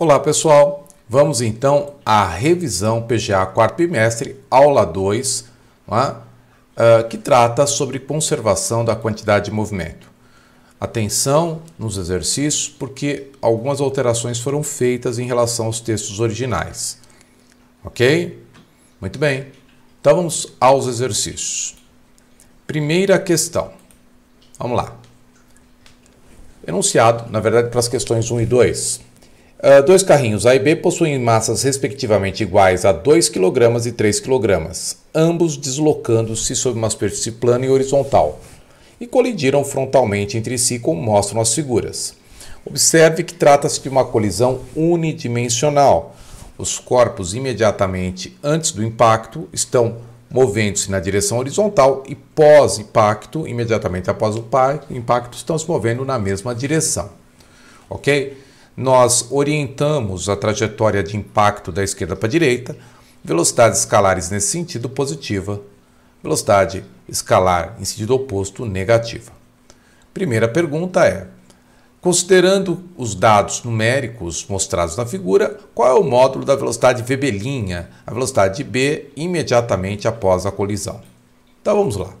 Olá pessoal, vamos então à revisão PGA quarto trimestre, aula 2, é? uh, que trata sobre conservação da quantidade de movimento. Atenção nos exercícios, porque algumas alterações foram feitas em relação aos textos originais. Ok? Muito bem. Então vamos aos exercícios. Primeira questão. Vamos lá. Enunciado, na verdade, para as questões 1 e 2. Uh, dois carrinhos A e B possuem massas respectivamente iguais a 2 kg e 3 kg, ambos deslocando-se sobre uma superfície plana e horizontal, e colidiram frontalmente entre si, como mostram as figuras. Observe que trata-se de uma colisão unidimensional. Os corpos, imediatamente antes do impacto, estão movendo-se na direção horizontal e pós-impacto, imediatamente após o impacto, estão se movendo na mesma direção. Ok? nós orientamos a trajetória de impacto da esquerda para a direita, velocidades escalares nesse sentido positiva, velocidade escalar em sentido oposto negativa. Primeira pergunta é: considerando os dados numéricos mostrados na figura, qual é o módulo da velocidade VB', a velocidade b imediatamente após a colisão? Então vamos lá.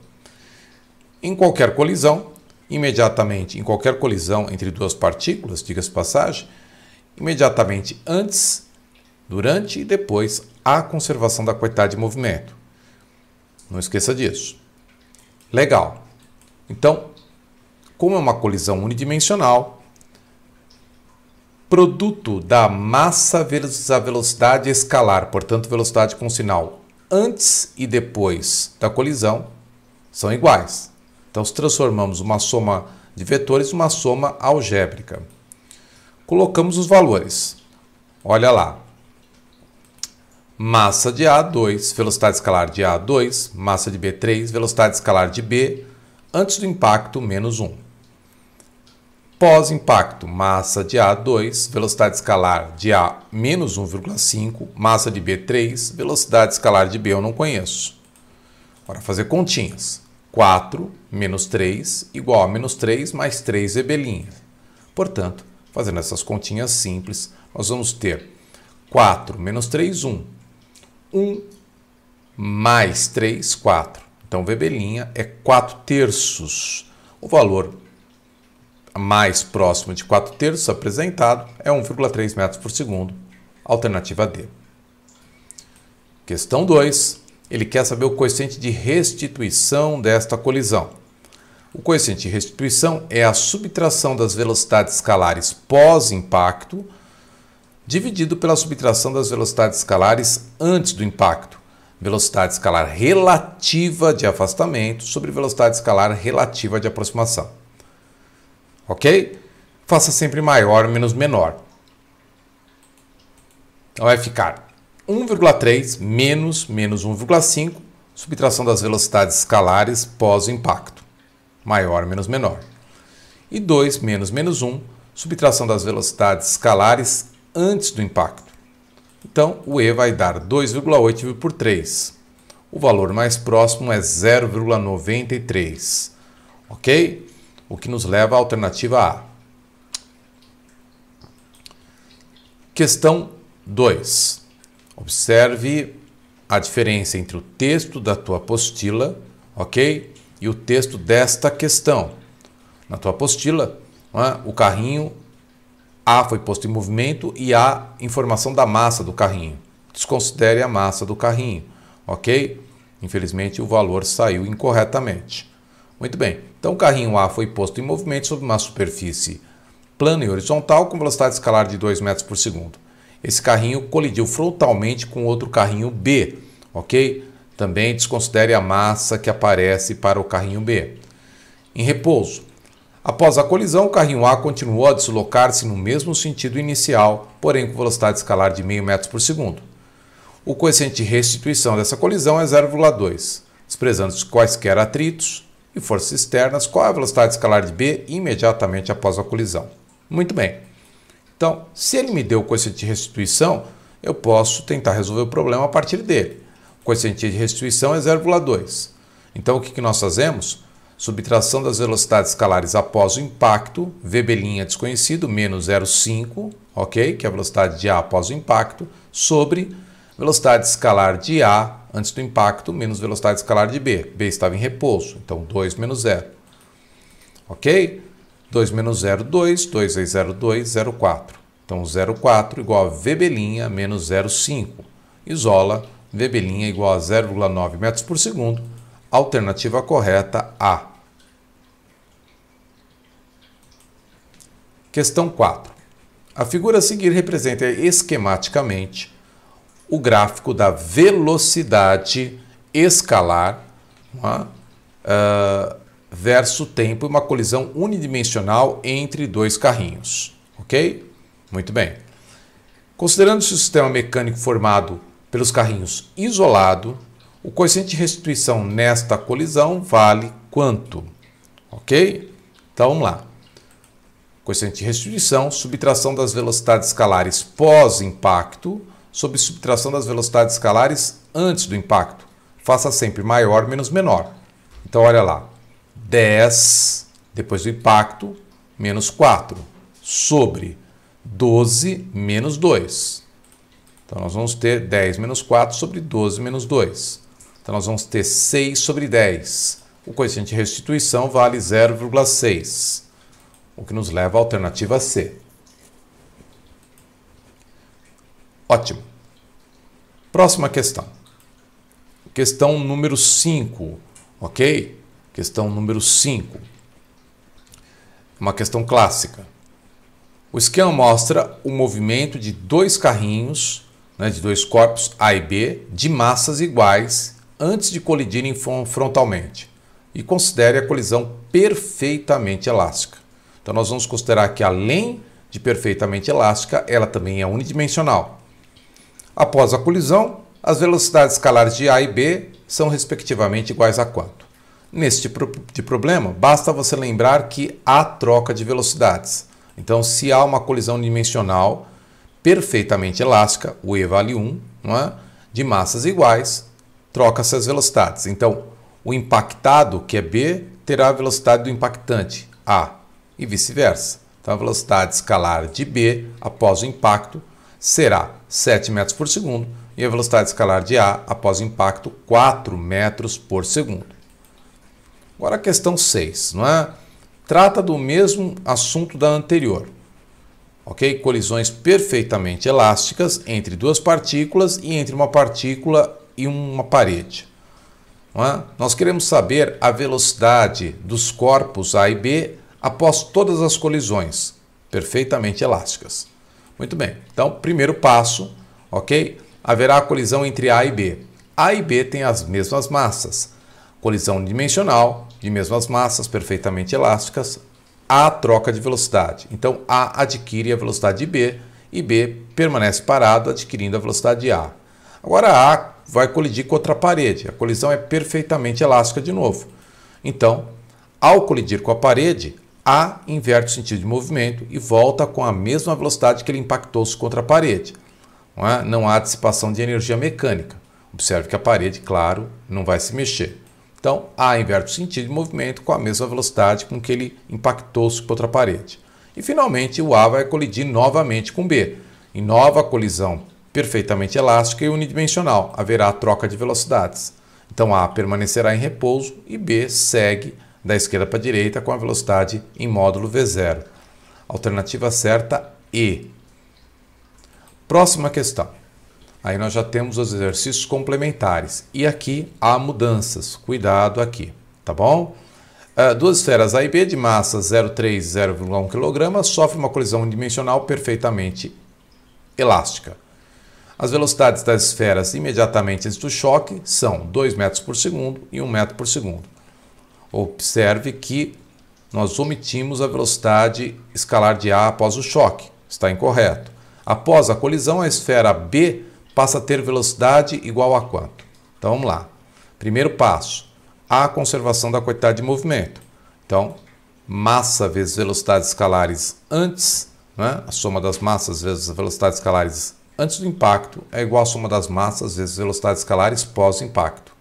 Em qualquer colisão, imediatamente em qualquer colisão entre duas partículas, diga-se passagem, imediatamente antes, durante e depois a conservação da quantidade de movimento. Não esqueça disso. Legal. Então, como é uma colisão unidimensional, produto da massa vezes a velocidade escalar, portanto, velocidade com sinal antes e depois da colisão, são iguais. Então, se transformamos uma soma de vetores uma soma algébrica. Colocamos os valores. Olha lá. Massa de A2, velocidade escalar de A2, massa de B3, velocidade escalar de B, antes do impacto, menos 1. Pós-impacto, massa de A2, velocidade escalar de A menos 1,5, massa de B3, velocidade escalar de B eu não conheço. Bora fazer continhas. 4 menos 3 igual a menos 3 mais 3 EB'. Portanto, fazendo essas continhas simples, nós vamos ter 4 menos 3, 1. 1 mais 3, 4. Então, VB' é 4 terços. O valor mais próximo de 4 terços apresentado é 1,3 metros por segundo. Alternativa D. Questão 2 ele quer saber o coeficiente de restituição desta colisão. O coeficiente de restituição é a subtração das velocidades escalares pós-impacto dividido pela subtração das velocidades escalares antes do impacto. Velocidade escalar relativa de afastamento sobre velocidade escalar relativa de aproximação. Ok? Faça sempre maior menos menor. Então vai ficar 1,3 menos menos 1,5, subtração das velocidades escalares pós impacto, maior menos menor. E 2 menos menos 1, subtração das velocidades escalares antes do impacto. Então, o E vai dar 2,8 por 3. O valor mais próximo é 0,93, ok? O que nos leva à alternativa A. Questão 2. Observe a diferença entre o texto da tua apostila, ok? E o texto desta questão. Na tua apostila, é? o carrinho A foi posto em movimento e há informação da massa do carrinho. Desconsidere a massa do carrinho, ok? Infelizmente, o valor saiu incorretamente. Muito bem, então o carrinho A foi posto em movimento sobre uma superfície plana e horizontal com velocidade escalar de 2 metros por segundo esse carrinho colidiu frontalmente com outro carrinho B, ok? Também desconsidere a massa que aparece para o carrinho B. Em repouso. Após a colisão, o carrinho A continuou a deslocar-se no mesmo sentido inicial, porém com velocidade escalar de meio metro por segundo. O coeficiente de restituição dessa colisão é 0,2. Desprezando quaisquer atritos e forças externas, qual é a velocidade escalar de B imediatamente após a colisão? Muito bem. Então, se ele me deu o coeficiente de restituição, eu posso tentar resolver o problema a partir dele. O coeficiente de restituição é 0,2. Então, o que, nós fazemos? Subtração das velocidades escalares após o impacto, VB' desconhecido, menos 0,5, ok? Que é a velocidade de A após o impacto, sobre velocidade escalar de A antes do impacto, menos velocidade escalar de B. B estava em repouso, então 2 menos 0. Ok? 2 menos 0, 2. 2 vezes 0, 2, 0, 4. Então, 0, 4 igual a VB' menos 0, 5. Isola VB' igual a 0,9 metros por segundo. Alternativa correta A. Questão 4. A figura a seguir representa esquematicamente o gráfico da velocidade escalar é? uh, verso tempo e uma colisão unidimensional entre dois carrinhos. Ok? Muito bem. Considerando-se o sistema mecânico formado pelos carrinhos isolado, o coeficiente de restituição nesta colisão vale quanto? Ok? Então vamos lá. Coeficiente de restituição, subtração das velocidades escalares pós-impacto sobre subtração das velocidades escalares antes do impacto. Faça sempre maior menos menor. Então olha lá. 10, depois do impacto, menos 4, sobre 12 menos 2. Então, nós vamos ter 10 menos 4 sobre 12 menos 2. Então, nós vamos ter 6 sobre 10. O coeficiente de restituição vale 0,6, o que nos leva à alternativa C. Ótimo. Próxima questão. Questão número 5, ok? Questão número 5. Uma questão clássica. O esquema mostra o movimento de dois carrinhos, né, de dois corpos A e B, de massas iguais antes de colidirem frontalmente. E considere a colisão perfeitamente elástica. Então, nós vamos considerar que, além de perfeitamente elástica, ela também é unidimensional. Após a colisão, as velocidades escalares de A e B são respectivamente iguais a quanto? Neste tipo de problema, basta você lembrar que há troca de velocidades. Então, se há uma colisão dimensional perfeitamente elástica, o E vale 1, é? de massas iguais, troca-se as velocidades. Então, o impactado, que é B, terá a velocidade do impactante, A, e vice-versa. Então, a velocidade escalar de B após o impacto será 7 metros por segundo e a velocidade escalar de A após o impacto 4 metros por segundo. Agora a questão 6, não é? Trata do mesmo assunto da anterior. OK? Colisões perfeitamente elásticas entre duas partículas e entre uma partícula e uma parede. É? Nós queremos saber a velocidade dos corpos A e B após todas as colisões perfeitamente elásticas. Muito bem, então, primeiro passo, ok? Haverá colisão entre A e B. A e B têm as mesmas massas. Colisão dimensional, de mesmas massas perfeitamente elásticas, há troca de velocidade. Então A adquire a velocidade de B e B permanece parado adquirindo a velocidade de A. Agora A vai colidir com outra parede. A colisão é perfeitamente elástica de novo. Então, ao colidir com a parede, A inverte o sentido de movimento e volta com a mesma velocidade que ele impactou-se contra a parede. Não, é? não há dissipação de energia mecânica. Observe que a parede, claro, não vai se mexer. Então, A inverte o sentido de movimento com a mesma velocidade com que ele impactou-se outra parede. E finalmente, o A vai colidir novamente com B. Em nova colisão perfeitamente elástica e unidimensional, haverá troca de velocidades. Então, A permanecerá em repouso e B segue da esquerda para a direita com a velocidade em módulo V0. Alternativa certa E. Próxima questão. Aí nós já temos os exercícios complementares. E aqui há mudanças. Cuidado aqui, tá bom? Uh, duas esferas A e B de massa 0,3 0,1 kg sofrem uma colisão unidimensional perfeitamente elástica. As velocidades das esferas imediatamente antes do choque são 2 metros por segundo e 1 metro por segundo. Observe que nós omitimos a velocidade escalar de A após o choque. Está incorreto. Após a colisão, a esfera B passa a ter velocidade igual a quanto? Então vamos lá. Primeiro passo, a conservação da quantidade de movimento. Então, massa vezes velocidades escalares antes, né? a soma das massas vezes velocidades escalares antes do impacto é igual à soma das massas vezes velocidades escalares pós-impacto.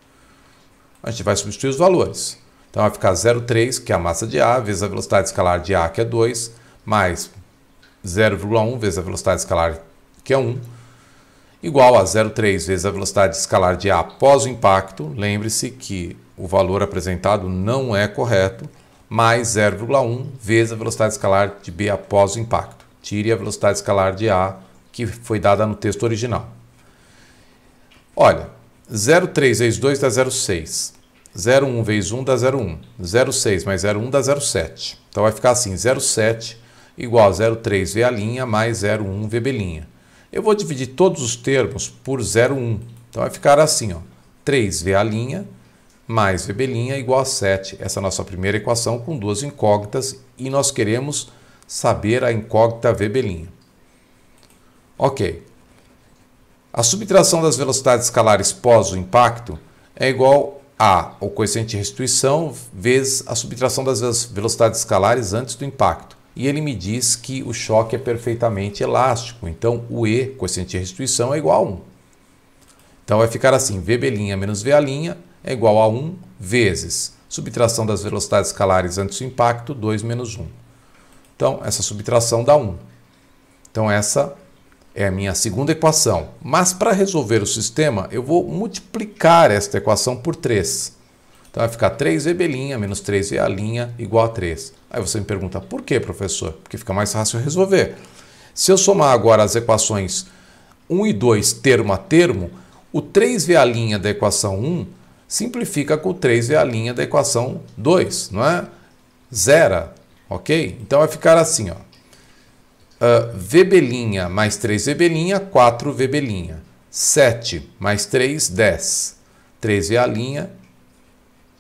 A gente vai substituir os valores. Então vai ficar 0,3, que é a massa de A, vezes a velocidade escalar de A, que é 2, mais 0,1 vezes a velocidade escalar, que é 1, igual a 0,3 vezes a velocidade escalar de A após o impacto, lembre-se que o valor apresentado não é correto, mais 0,1 vezes a velocidade escalar de B após o impacto. Tire a velocidade escalar de A que foi dada no texto original. Olha, 0,3 vezes 2 dá 0,6. 0,1 vezes 1 dá 0,1. 0,6 mais 0,1 dá 0,7. Então vai ficar assim, 0,7 igual a 0,3 V' mais 0,1 VB'. Eu vou dividir todos os termos por 0,1. Então vai ficar assim, ó. 3 v mais VB' igual a 7. Essa é a nossa primeira equação com duas incógnitas e nós queremos saber a incógnita VB'. Ok. A subtração das velocidades escalares pós o impacto é igual a o coeficiente de restituição vezes a subtração das velocidades escalares antes do impacto e ele me diz que o choque é perfeitamente elástico. Então, o E, coeficiente de restituição, é igual a 1. Então, vai ficar assim, VB' menos VA' é igual a 1 vezes subtração das velocidades escalares antes do impacto, 2 menos 1. Então, essa subtração dá 1. Então, essa é a minha segunda equação. Mas para resolver o sistema, eu vou multiplicar esta equação por 3. Então vai ficar 3VB' menos 3VA' igual a 3. Aí você me pergunta, por que, professor? Porque fica mais fácil resolver. Se eu somar agora as equações 1 e 2 termo a termo, o 3V' da equação 1 simplifica com o 3V' da equação 2, não é? Zera, ok? Então vai ficar assim, ó. Uh, ah, VB' mais 3VB', 4VB'. 7 mais 3, 10. 3V',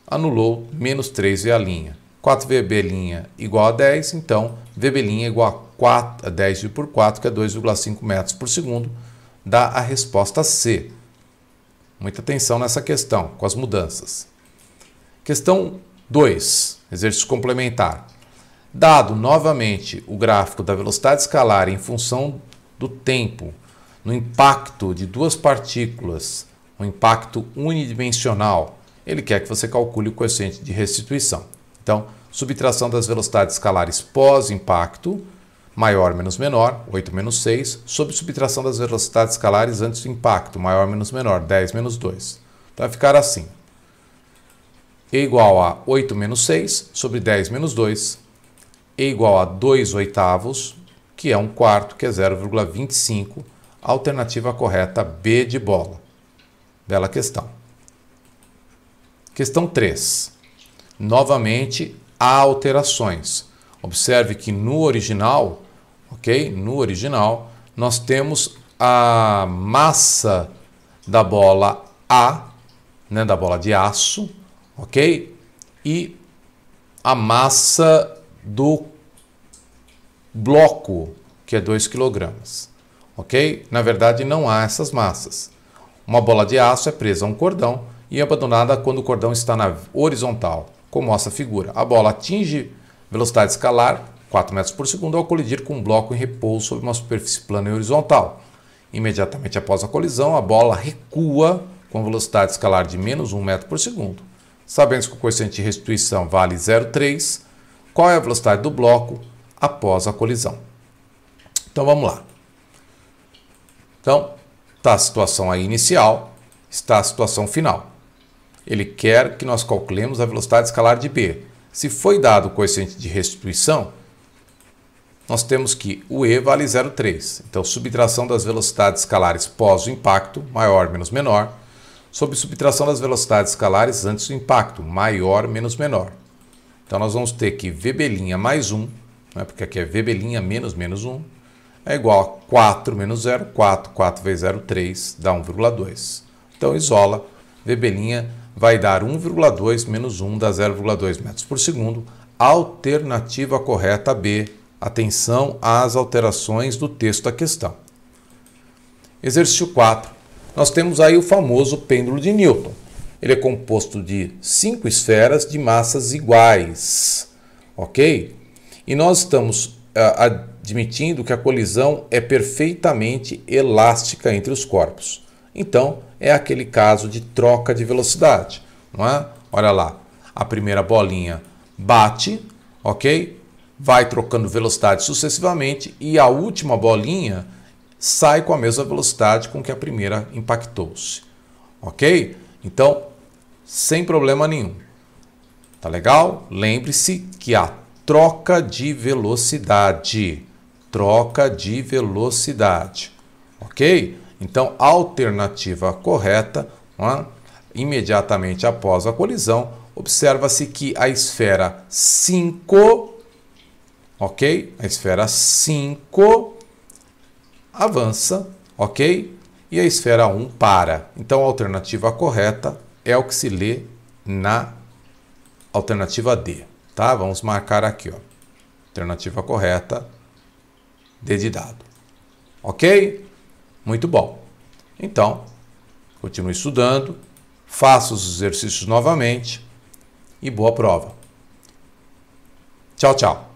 anulou menos 3V'. 4VB' igual a 10, então VB' é igual a 4, 10 por 4, que é 2,5 metros por segundo, dá a resposta C. Muita atenção nessa questão, com as mudanças. Questão 2, exercício complementar. Dado novamente o gráfico da velocidade escalar em função do tempo no impacto de duas partículas, um impacto unidimensional, ele quer que você calcule o coeficiente de restituição. Então, subtração das velocidades escalares pós-impacto, maior menos menor, 8 menos 6, sob subtração das velocidades escalares antes do impacto, maior menos menor, 10 menos 2. Então, vai ficar assim. E igual a 8 menos 6 sobre 10 menos 2. E igual a 2 oitavos, que é 1 quarto, que é 0,25. Alternativa correta B de bola. Bela questão. Questão 3. Novamente, há alterações. Observe que no original, ok? No original, nós temos a massa da bola A, né, da bola de aço, ok? E a massa do bloco, que é 2 kg, ok? Na verdade, não há essas massas. Uma bola de aço é presa a um cordão e é abandonada quando o cordão está na horizontal como mostra a figura. A bola atinge velocidade escalar, 4 metros por segundo, ao colidir com um bloco em repouso sobre uma superfície plana e horizontal. Imediatamente após a colisão, a bola recua com velocidade escalar de menos 1 metro por segundo. Sabendo que o coeficiente de restituição vale 0,3, qual é a velocidade do bloco após a colisão? Então vamos lá. Então, está a situação aí inicial, está a situação final ele quer que nós calculemos a velocidade escalar de B. Se foi dado o coeficiente de restituição, nós temos que o E vale 0,3. Então, subtração das velocidades escalares pós o impacto, maior menos menor, sobre subtração das velocidades escalares antes do impacto, maior menos menor. Então, nós vamos ter que VB' mais 1, né, porque aqui é VB' menos menos 1, é igual a 4 menos 0, 4, 4 vezes 0, 3, dá 1,2. Então, isola VB' vai dar 1,2 menos 1 dá 0,2 metros por segundo. Alternativa correta B. Atenção às alterações do texto da questão. Exercício 4. Nós temos aí o famoso pêndulo de Newton. Ele é composto de cinco esferas de massas iguais, ok? E nós estamos ah, admitindo que a colisão é perfeitamente elástica entre os corpos. Então, é aquele caso de troca de velocidade, não é? Olha lá, a primeira bolinha bate, ok? Vai trocando velocidade sucessivamente e a última bolinha sai com a mesma velocidade com que a primeira impactou-se, ok? Então, sem problema nenhum. Tá legal? Lembre-se que a troca de velocidade, troca de velocidade, ok? Então, a alternativa correta, é? imediatamente após a colisão, observa-se que a esfera 5, ok? A esfera 5 avança, ok? E a esfera 1 para. Então, a alternativa correta é o que se lê na alternativa D, tá? Vamos marcar aqui, ó. Alternativa correta, D de dado. Ok? Muito bom. Então, continue estudando, faça os exercícios novamente e boa prova. Tchau, tchau.